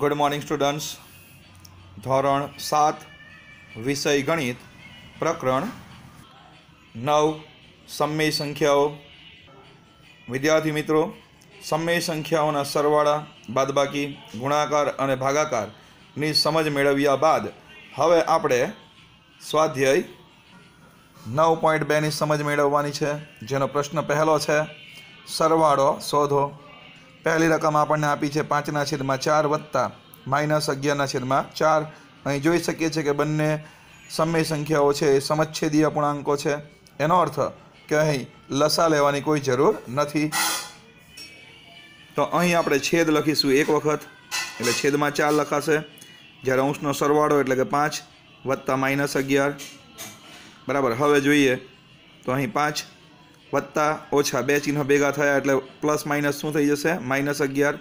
good morning students ધોરણ સાત વિષય ગણિત પ્રકરણ નવ સમય સંખ્યાઓ વિદ્યાર્થી મિત્રો સમય સંખ્યાઓના સરવાળા બાદબાકી ગુણાકાર અને ભાગાકારની સમજ મેળવ્યા બાદ હવે આપણે સ્વાધ્યાય નવ પોઈન્ટ બેની સમજ મેળવવાની છે જેનો પ્રશ્ન પહેલો છે સરવાળો શોધો પહેલી રકમ આપણને આપી છે પાંચના છેદમાં ચાર વત્તા માઇનસ અગિયારના છેદમાં ચાર અહીં જોઈ શકીએ છીએ કે બંને સમય સંખ્યાઓ છે એ સમચ્છેદીય અપૂર્ણાંકો છે એનો અર્થ કે અહીં લસા લેવાની કોઈ જરૂર નથી તો અહીં આપણે છેદ લખીશું એક વખત એટલે છેદમાં ચાર લખાશે જ્યારે અંશનો સરવાળો એટલે કે પાંચ વત્તા માઇનસ અગિયાર બરાબર હવે જોઈએ તો અહીં પાંચ વત્તા ઓછા બે ચિહ્નો ભેગા થયા એટલે પ્લસ માઇનસ શું થઈ જશે માઇનસ અગિયાર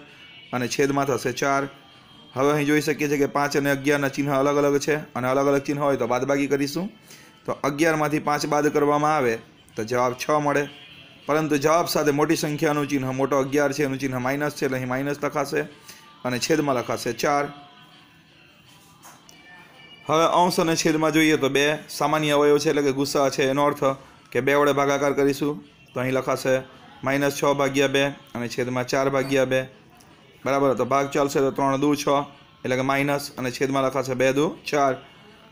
અને છેદમાં થશે ચાર હવે અહીં જોઈ શકીએ છીએ કે પાંચ અને અગિયારના ચિહ્ન અલગ અલગ છે અને અલગ અલગ ચિહ્ન હોય તો બાદબાકી કરીશું તો અગિયારમાંથી પાંચ બાદ કરવામાં આવે તો જવાબ છ મળે પરંતુ જવાબ સાથે મોટી સંખ્યાનું ચિહ્ન મોટો અગિયાર છે એનું ચિહ્ન માઇનસ છે એટલે અહીં માઇનસ લખાશે અને છેદમાં લખાશે ચાર હવે અંશ અને છેદમાં જોઈએ તો બે સામાન્ય અવયવ છે એટલે કે ગુસ્સા છે એનો અર્થ કે બે વડે ભાગાકાર કરીશું તો અહીં લખાશે માઇનસ છ ભાગ્યા બે અને છેદમાં ચાર ભાગ્યા બે બરાબર તો ભાગ ચાલશે તો ત્રણ દૂ છ એટલે કે માઇનસ અને છેદમાં લખાશે બે દૂ ચાર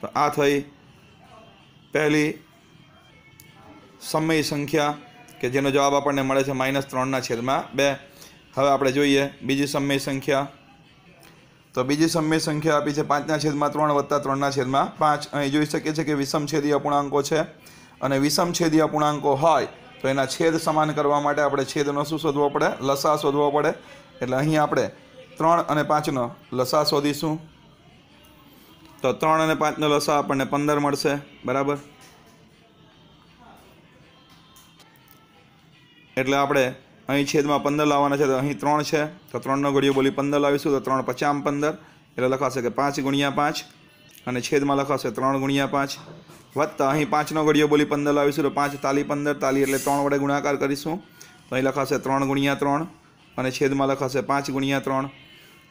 તો આ થઈ પહેલી સમય સંખ્યા કે જેનો જવાબ આપણને મળે છે માઇનસ ત્રણના છેદમાં બે હવે આપણે જોઈએ બીજી સમય સંખ્યા તો બીજી સમય સંખ્યા આપી છે પાંચના છેદમાં ત્રણ વત્તા ત્રણના છેદમાં પાંચ અહીં જોઈ શકીએ છીએ કે વિષમ છેદી અપૂર્ણાંકો છે અને વિષમ છેદીય અપૂર્ણાંકો હોય તો એના છેદ સમાન કરવા માટે આપણે છેદનો શું શોધવો પડે લસા શોધવો પડે એટલે અહીં આપણે ત્રણ અને પાંચનો લસા શોધીશું તો ત્રણ અને પાંચનો લસા આપણને પંદર મળશે બરાબર એટલે આપણે અહીં છેદમાં પંદર લાવવાના છે તો અહીં ત્રણ છે તો ત્રણનો ઘડીઓ બોલી પંદર લાવીશું તો ત્રણ પચામ પંદર એટલે લખાશે કે પાંચ ગુણ્યા પાંચ અને છેદમાં લખાશે ત્રણ ગુણ્યા પાંચ વત્તા અહીં પાંચનો ઘડીઓ બોલી પંદર લાવીશું તો પાંચ તાલી પંદર તાલી એટલે ત્રણ વડે ગુણાકાર કરીશું તો અહીં લખાશે ત્રણ ગુણ્યા ત્રણ અને છેદમાં લખાશે પાંચ ગુણ્યા ત્રણ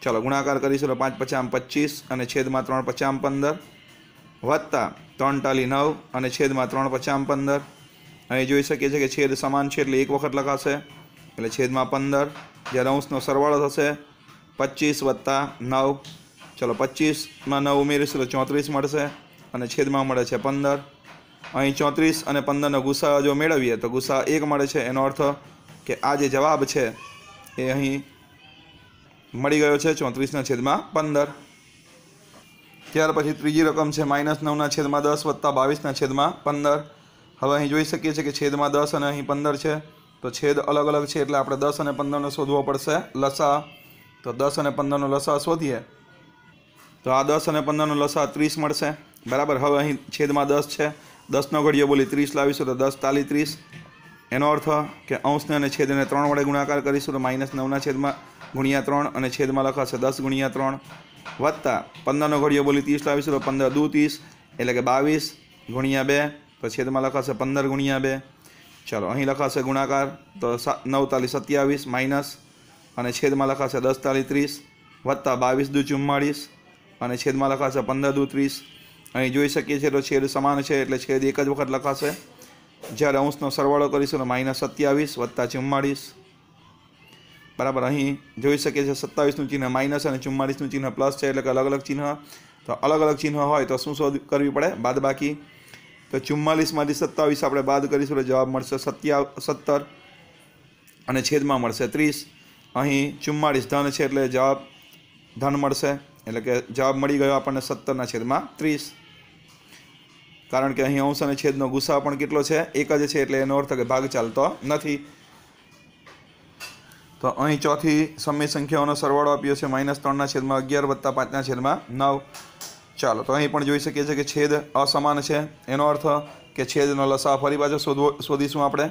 ચાલો ગુણાકાર કરીશું તો પાંચ પચામ પચીસ અને છેદમાં ત્રણ પચામ પંદર વત્તા ત્રણ તાલી નવ અને છેદમાં ત્રણ પચામ પંદર અહીં જોઈ શકીએ છીએ કે છેદ સમાન છે એટલે એક વખત લખાશે એટલે છેદમાં પંદર જ્યારે અંશનો સરવાળો થશે પચીસ વત્તા નવ ચાલો પચીસમાં નવ ઉમેરીશું તો ચોત્રીસ મળશે અને છેદમાં મળે છે પંદર અહીં ચોત્રીસ અને પંદરનો ગુસ્સા જો મેળવીએ તો ગુસ્સા એક મળે છે એનો અર્થ કે આ જે જવાબ છે એ અહીં મળી ગયો છે ચોત્રીસના છેદમાં પંદર ત્યાર પછી ત્રીજી રકમ છે માઇનસ નવના છેદમાં દસ વત્તા બાવીસના છેદમાં પંદર હવે અહીં જોઈ શકીએ છીએ કે છેદમાં દસ અને અહીં પંદર છે તો છેદ અલગ અલગ છે એટલે આપણે દસ અને પંદરનો શોધવો પડશે લસા તો દસ અને પંદરનો લસા શોધીએ તો આ દસ અને પંદરનો લસા ત્રીસ મળશે બરાબર હવે અહીં છેદમાં દસ છે દસનો ઘડીયો બોલી ત્રીસ લાવીશું તો દસ તાલી ત્રીસ એનો અર્થ કે અંશને અને છેદને ત્રણ વડે ગુણાકાર કરીશું તો માઇનસ નવના છેદમાં ગુણ્યા ત્રણ અને છેદમાં લખાશે દસ ગુણ્યા ત્રણ વત્તા પંદરનો ઘડીયો બોલી ત્રીસ લાવીશું તો પંદર દુ ત્રીસ એટલે કે બાવીસ ગુણ્યા બે તો છેદમાં લખાશે પંદર ગુણ્યા બે ચાલો અહીં લખાશે ગુણાકાર તો સાત નવ તાલી સત્યાવીસ માઇનસ અને છેદમાં લખાશે દસ તાલી ત્રીસ વત્તા બાવીસ દુ ચુમ્માળીસ અને છેદમાં લખાશે પંદર દુ ત્રીસ અહીં જોઈ શકીએ છીએ તો છેદ સમાન છે એટલે છેદ એક જ વખત લખાશે જ્યારે અંશનો સરવાળો કરીશું તો માઇનસ સત્યાવીસ વત્તા ચુમ્માળીસ બરાબર અહીં જોઈ શકીએ છીએ સત્તાવીસનું ચિહ્ન માઇનસ અને ચુમ્માળીસનું ચિહ્ન પ્લસ છે એટલે કે અલગ અલગ ચિહ્ન તો અલગ અલગ ચિહ્ન હોય તો શું શોધ કરવી પડે બાદ બાકી તો ચુમ્માલીસમાંથી સત્તાવીસ આપણે બાદ કરીશું એટલે જવાબ મળશે સત્યા સત્તર અને છેદમાં મળશે ત્રીસ અહીં ચુમ્માળીસ ધન છે એટલે જવાબ ધન મળશે એટલે કે જવાબ મળી ગયો આપણને સત્તરના છેદમાં ત્રીસ કારણ કે અહીં અંશ અને છેદનો ગુસ્સા પણ કેટલો છે એક જ છે એટલે એનો અર્થ કે ભાગ ચાલતો નથી તો અહીં ચોથી સમય સંખ્યાઓનો સરવાળો આપ્યો છે માઇનસ ત્રણના છેદમાં અગિયાર વત્તા પાંચના છેદમાં નવ ચાલો તો અહીં પણ જોઈ શકીએ છીએ કે છેદ અસમાન છે એનો અર્થ કે છેદનો લસા ફરી પાછો શોધવો શોધીશું આપણે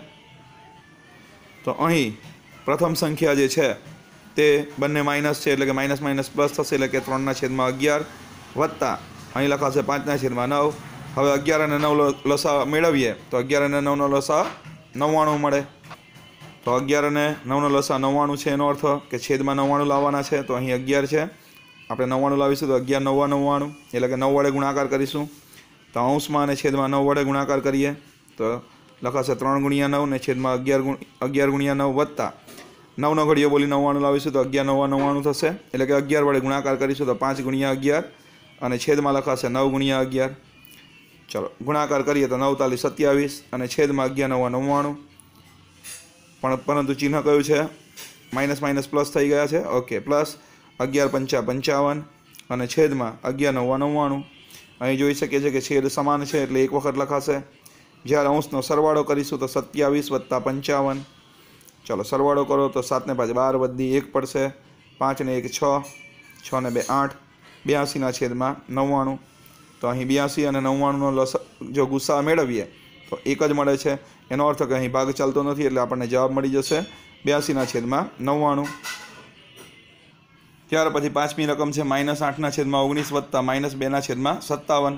તો અહીં પ્રથમ સંખ્યા જે છે તે બંને માઇનસ છે એટલે કે માઇનસ માઇનસ પ્લસ થશે એટલે કે ત્રણના છેદમાં અગિયાર વત્તા અહીં લખાશે પાંચના છેદમાં નવ હવે અગિયાર અને નવ લસા મેળવીએ તો અગિયાર અને નવનો લસા નવ્વાણું મળે તો અગિયાર અને નવનો લસા નવ્વાણું છે એનો અર્થ કે છેદમાં નવ્વાણું લાવવાના છે તો અહીં અગિયાર છે આપણે નવ્વાણું લાવીશું તો અગિયાર નવ્વા નવ્વાણું એટલે કે નવ વડે ગુણાકાર કરીશું તો અંશમાં અને છેદમાં નવ વડે ગુણાકાર કરીએ તો લખાશે ત્રણ ગુણ્યા નવ ને છેદમાં અગિયાર ગુણ અગિયાર ગુણ્યા નવ વત્તા નવ ઘડીઓ બોલી નવ્વાણું લાવીશું તો અગિયાર નવ્વા નવ્વાણું થશે એટલે કે અગિયાર વડે ગુણાકાર કરીશું તો પાંચ ગુણ્યા અગિયાર અને છેદમાં લખાશે નવ ગુણ્યા અગિયાર ચલો ગુણાકાર કરીએ તો નવતાલીસ સત્યાવીસ અને છેદમાં અગિયાર નવા નવ્વાણું પણ પરંતુ ચિહ્ન કયું છે માઇનસ માઇનસ પ્લસ થઈ ગયા છે ઓકે પ્લસ અગિયાર પંચા પંચાવન અને છેદમાં અગિયાર નવ્વા નવ્વાણું અહીં જોઈ શકીએ છીએ કે છેદ સમાન છે એટલે એક વખત લખાશે જ્યારે અંશનો સરવાળો કરીશું તો સત્યાવીસ વત્તા પંચાવન ચાલો સરવાળો કરો તો સાતને પાંચ બાર વધી એક પડશે પાંચને એક છ છ ને બે આઠ બ્યાસીના છેદમાં નવ્વાણું તો અહીં બ્યાસી અને નવ્વાણુંનો લસ જો ગુસ્સા મેળવીએ તો એક જ મળે છે એનો અર્થ કે અહીં ભાગ ચાલતો નથી એટલે આપણને જવાબ મળી જશે બ્યાસીના છેદમાં નવ્વાણું ત્યાર પછી પાંચમી રકમ છે માઇનસ આઠના છેદમાં ઓગણીસ વત્તા માઇનસ બેના છેદમાં સત્તાવન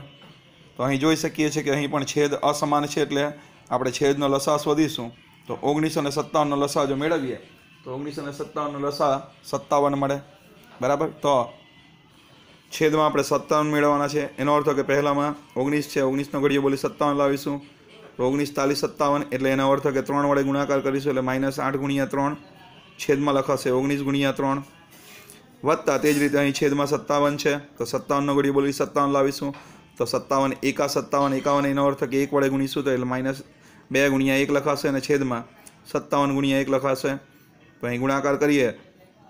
તો અહીં જોઈ શકીએ છીએ કે અહીં પણ છેદ અસમાન છે એટલે આપણે છેદનો લસા વધીશું તો ઓગણીસો ને સત્તાવનનો લસા જો મેળવીએ તો ઓગણીસો ને સત્તાવનનો લસા સત્તાવન મળે બરાબર તો છેદમાં આપણે સત્તાવન મેળવવાના છે એનો અર્થ કે પહેલામાં ઓગણીસ છે ઓગણીસનો ઘડીયો બોલી સત્તાવન લાવીશું તો ઓગણીસ ચાલીસ સત્તાવન એટલે એનો અર્થ કે ત્રણ વડે ગુણાકાર કરીશું એટલે માઇનસ આઠ ગુણ્યા ત્રણ છેદમાં લખાશે ઓગણીસ ગુણ્યા ત્રણ વધતા તે જ રીતે અહીં છેદમાં સત્તાવન છે તો સત્તાવનનો ઘડીયો બોલી સત્તાવન લાવીશું તો સત્તાવન એકા સત્તાવન એકાવન એનો અર્થ કે એક વડે ગુણીશું તો એટલે માઇનસ બે ગુણ્યા એક લખાશે અને છેદમાં સત્તાવન ગુણ્યા એક લખાશે તો અહીં ગુણાકાર કરીએ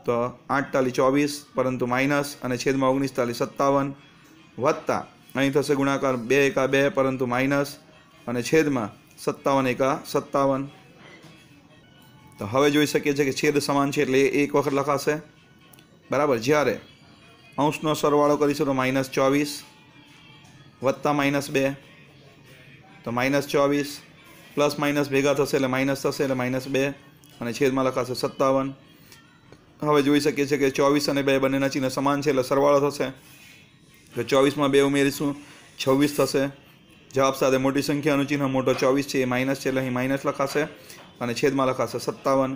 તો આઠતાલી ચોવીસ પરંતુ માઇનસ અને છેદમાં ઓગણીસતાલી સત્તાવન વત્તા અહીં થશે ગુણાકાર બે એકા બે પરંતુ માઇનસ અને છેદમાં સત્તાવન એકા સત્તાવન તો હવે જોઈ શકીએ છીએ કે છેદ સમાન છે એટલે એક વખત લખાશે બરાબર જ્યારે અંશનો સરવાળો કરીશું તો માઇનસ ચોવીસ વત્તા માઇનસ બે તો માઇનસ ચોવીસ પ્લસ માઇનસ ભેગા થશે એટલે માઇનસ થશે એટલે માઇનસ બે અને છેદમાં લખાશે સત્તાવન હવે જોઈ શકીએ છીએ કે ચોવીસ અને બે બંનેના ચિહ્ન સમાન છે એટલે સરવાળો થશે તો ચોવીસમાં બે ઉમેરીશું છવ્વીસ થશે જવાબ સાથે મોટી સંખ્યાનું ચિહ્ન મોટો ચોવીસ છે એ માઇનસ છે એટલે અહીં માઇનસ લખાશે અને છેદમાં લખાશે સત્તાવન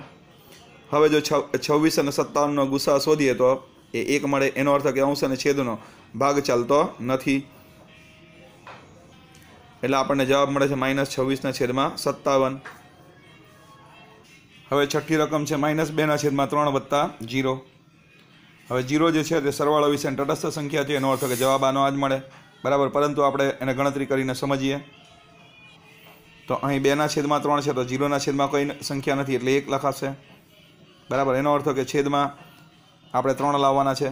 હવે જો છવ્વીસ અને સત્તાવનનો ગુસ્સા શોધીએ તો એ એક મળે એનો અર્થ કે અંશ અને છેદનો ભાગ ચાલતો નથી એટલે આપણને જવાબ મળે છે માઇનસ છવ્વીસના છેદમાં સત્તાવન હવે છઠ્ઠી રકમ છે માઇનસ બેના છેદમાં ત્રણ વત્તા જીરો હવે જીરો જે છે તે સરવાળો વિશે તટસ્થ સંખ્યા છે એનો અર્થ કે જવાબ આનો આ જ મળે બરાબર પરંતુ આપણે એને ગણતરી કરીને સમજીએ તો અહીં બેના છેદમાં ત્રણ છે તો જીરોના છેદમાં કોઈ સંખ્યા નથી એટલે એક લખાશે બરાબર એનો અર્થ કે છેદમાં આપણે ત્રણ લાવવાના છે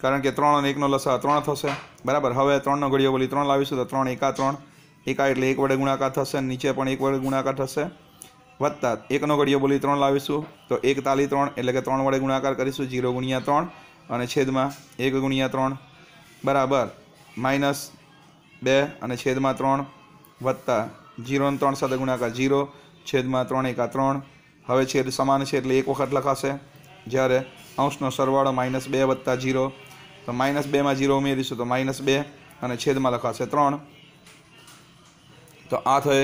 કારણ કે ત્રણ અને એકનો લસા ત્રણ થશે બરાબર હવે ત્રણનો ઘડિયો બોલી ત્રણ લાવીશું તો ત્રણ એકા ત્રણ એકા એટલે એક વડે ગુણાકાર થશે નીચે પણ એક વડે ગુણાકાર થશે વત્તા એકનો ઘડિયો બોલી ત્રણ લાવીશું તો એક તાલી ત્રણ એટલે કે ત્રણ વડે ગુણાકાર કરીશું ઝીરો ગુણ્યા ત્રણ અને છેદમાં એક ગુણ્યા ત્રણ બરાબર માઇનસ બે અને છેદમાં ત્રણ વત્તા જીરો ત્રણ સાથે ગુણાકાર ઝીરો છેદમાં ત્રણ એકા ત્રણ હવે છેદ સમાન છે એટલે એક વખત લખાશે જ્યારે અંશનો સરવાળો માઇનસ બે વત્તા જીરો તો માઇનસ બેમાં જીરો ઉમેરીશું તો માઇનસ બે અને છેદમાં લખાશે ત્રણ તો આ થયે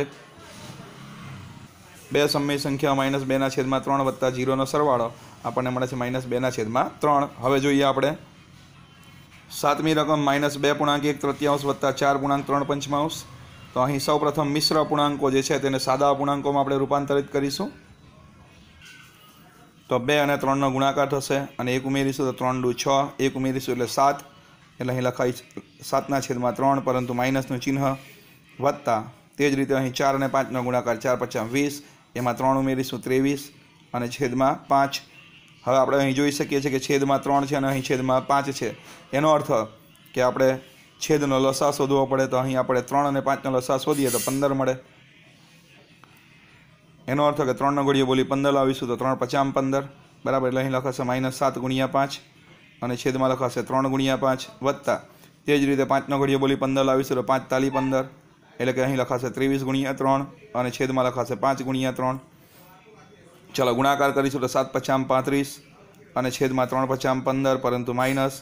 બે સમય સંખ્યા માઇનસ બેના છેદમાં ત્રણ વત્તા જીરોનો સરવાળો આપણને મળે છે માઇનસ બેના છેદમાં ત્રણ હવે જોઈએ આપણે સાતમી રકમ માઇનસ બે પૂર્ણાંક એક તૃતીયાંશ વત્તા ચાર પૂર્ણાંક ત્રણ પંચમાંશ તો અહીં સૌપ્રથમ મિશ્ર પૂર્ણાંકો જે છે તેને સાદા પૂર્ણાંકોમાં આપણે રૂપાંતરિત કરીશું તો બે અને ત્રણનો ગુણાકાર થશે અને એક ઉમેરીશું તો ત્રણ દુ છ એક ઉમેરીશું એટલે સાત એટલે અહીં લખાય સાતના છેદમાં ત્રણ પરંતુ માઇનસનું ચિહ્ન વધતા તે જ રીતે અહીં ચાર અને પાંચનો ગુણાકાર ચાર પચાસ વીસ એમાં ત્રણ ઉમેરીશું ત્રેવીસ અને છેદમાં પાંચ હવે આપણે અહીં જોઈ શકીએ છીએ કે છેદમાં ત્રણ છે અને અહીં છેદમાં પાંચ છે એનો અર્થ કે આપણે છેદનો લસા શોધવો પડે તો અહીં આપણે ત્રણ અને પાંચનો લસા શોધીએ તો પંદર મળે એનો અર્થ કે ત્રણનો ઘડીએ બોલી પંદર લાવીશું તો ત્રણ પચામ પંદર બરાબર એટલે અહીં લખાશે માઇનસ સાત ગુણ્યા પાંચ અને છેદમાં લખાશે ત્રણ ગુણ્યા પાંચ વત્તા તે જ રીતે પાંચનો ઘડીએ બોલી પંદર લાવીશું તો પાંચ તાલી પંદર એટલે કે અહીં લખાશે ત્રેવીસ ગુણ્યા ત્રણ અને છેદમાં લખાશે પાંચ ગુણ્યા ત્રણ ચાલો ગુણાકાર કરીશું તો સાત પચામ પાંત્રીસ અને છેદમાં ત્રણ પચામ પંદર પરંતુ માઇનસ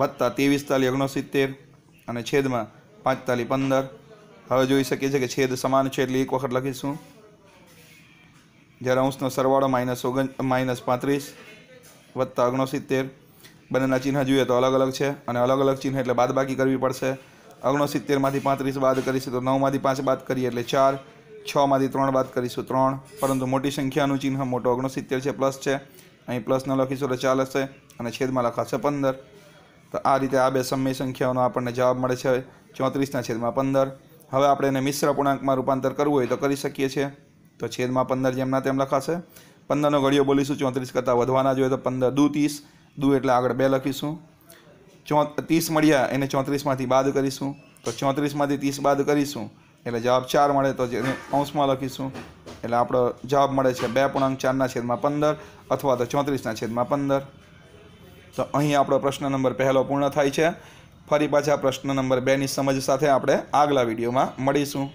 વત્તા ત્રેવીસ તાલી ઓગણસિત્તેર અને છેદમાં પાંચ તાલી પંદર હવે જોઈ શકીએ છીએ કે છેદ સમાન છે એટલે એક વખત લખીશું જ્યારે અંશનો સરવાળો માઇનસ ઓગણ માઇનસ પાંત્રીસ વત્તા ઓગણસિત્તેર બંનેના ચિહ્ન જોઈએ તો અલગ અલગ છે અને અલગ અલગ ચિહ્ન એટલે બાદબાકી કરવી પડશે ઓગણસિત્તેરમાંથી પાંત્રીસ બાદ કરીશું તો નવમાંથી પાંચ બાદ કરીએ એટલે ચાર છમાંથી ત્રણ બાદ કરીશું ત્રણ પરંતુ મોટી સંખ્યાનું ચિહ્ન મોટો ઓગણસિત્તેર છે પ્લસ છે અહીં પ્લસ ન લખીશું એટલે ચાર હશે અને છેદમાં લખાશે પંદર તો આ રીતે આ બે સમય સંખ્યાઓનો આપણને જવાબ મળે છે ચોત્રીસના છેદમાં પંદર હવે આપણે એને મિશ્ર પૂર્ણાંકમાં રૂપાંતર કરવું હોય તો કરી શકીએ છીએ તો છેદમાં પંદર જેમના તેમ લખાશે પંદરનો ઘડીઓ બોલીશું ચોત્રીસ કરતાં વધવાના જોઈએ તો પંદર દુ ત્રીસ દુ એટલે આગળ બે લખીશું ચો ત્રીસ મળ્યા એને ચોત્રીસમાંથી બાદ કરીશું તો ચોત્રીસમાંથી ત્રીસ બાદ કરીશું એટલે જવાબ ચાર મળે તો જેને અંશમાં લખીશું એટલે આપણો જવાબ મળે છે બે પૂર્ણાંક ચારના છેદમાં પંદર અથવા તો ચોત્રીસના છેદમાં પંદર તો અહીં આપણો પ્રશ્ન નંબર પહેલો પૂર્ણ થાય છે ફરી પાછા પ્રશ્ન નંબર બેની સમજ સાથે આપણે આગલા વિડીયોમાં મળીશું